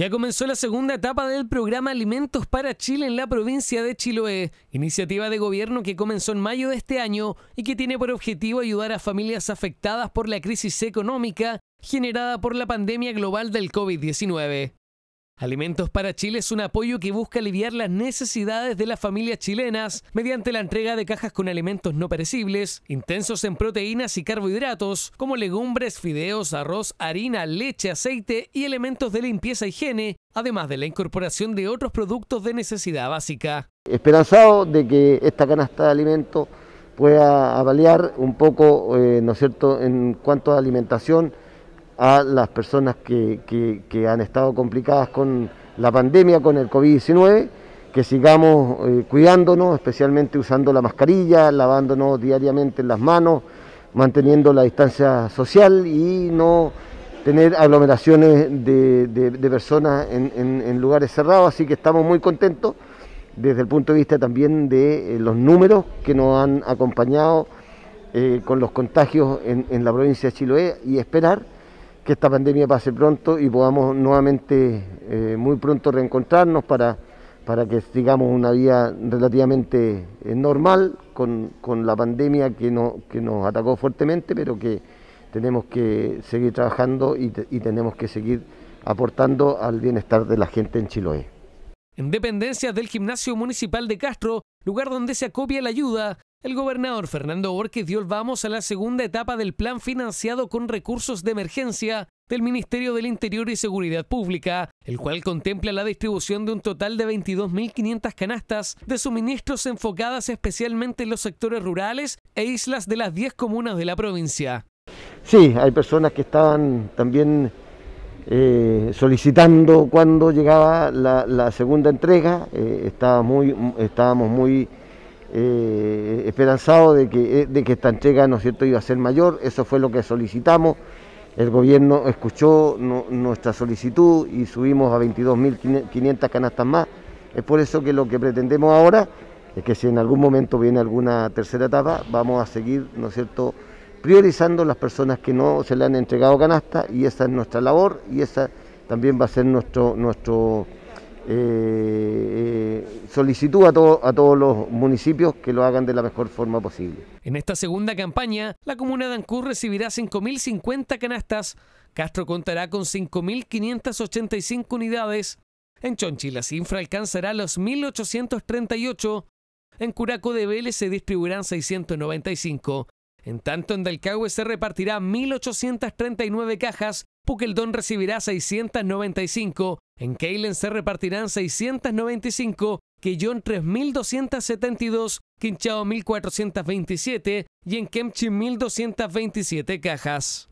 Ya comenzó la segunda etapa del programa Alimentos para Chile en la provincia de Chiloé, iniciativa de gobierno que comenzó en mayo de este año y que tiene por objetivo ayudar a familias afectadas por la crisis económica generada por la pandemia global del COVID-19. Alimentos para Chile es un apoyo que busca aliviar las necesidades de las familias chilenas mediante la entrega de cajas con alimentos no perecibles, intensos en proteínas y carbohidratos, como legumbres, fideos, arroz, harina, leche, aceite y elementos de limpieza y higiene, además de la incorporación de otros productos de necesidad básica. Esperanzado de que esta canasta de alimentos pueda avaliar un poco, eh, ¿no es cierto?, en cuanto a alimentación, a las personas que, han estado complicadas con la pandemia, con el COVID-19, que sigamos eh, cuidándonos, especialmente usando la mascarilla, lavándonos diariamente las manos, manteniendo la distancia social y no tener aglomeraciones de, personas en, lugares cerrados, así que estamos muy contentos desde el punto de vista también de eh, los números que nos han acompañado eh, con los contagios en, en la provincia de Chiloé y esperar que esta pandemia pase pronto y podamos nuevamente, eh, muy pronto, reencontrarnos para, para que sigamos una vida relativamente eh, normal con, la pandemia que, no, que nos atacó fuertemente, pero que tenemos que seguir trabajando y, y tenemos que seguir aportando al bienestar de la gente en Chiloé. En dependencias del Gimnasio Municipal de Castro, lugar donde se acopia la ayuda, el gobernador Fernando Borges dio el vamos a la segunda etapa del plan financiado con recursos de emergencia del Ministerio del Interior y Seguridad Pública, el cual contempla la distribución de un total de 22.500 canastas de suministros enfocadas especialmente en los sectores rurales e islas de las 10 comunas de la provincia. Sí, hay personas que estaban también eh, solicitando cuando llegaba la, segunda entrega, eh, estábamos muy... Eh, esperanzado de que, eh, de que esta entrega ¿no cierto? iba a ser mayor, eso fue lo que solicitamos. El gobierno escuchó nuestra solicitud y subimos a 22.500 canastas más. Es por eso que lo que pretendemos ahora es que si en algún momento viene alguna tercera etapa, vamos a seguir, ¿no es cierto?, priorizando las personas que no se le han entregado canastas y esa es nuestra labor y esa también va a ser nuestro, nuestro eh, eh a, a todos los municipios que lo hagan de la mejor forma posible. En esta segunda campaña, la comuna de Ancú recibirá 5.050 canastas. Castro contará con 5.585 unidades. En Chonchi la cifra alcanzará los 1.838. En Curaco de Vélez se distribuirán 695. En tanto, en Dalcahue se repartirá 1.839 cajas, Puqueldón recibirá 695 en Keilen se repartirán 695, Quillón 3.272, Quinchao 1.427 y en Kemchi 1.227 cajas.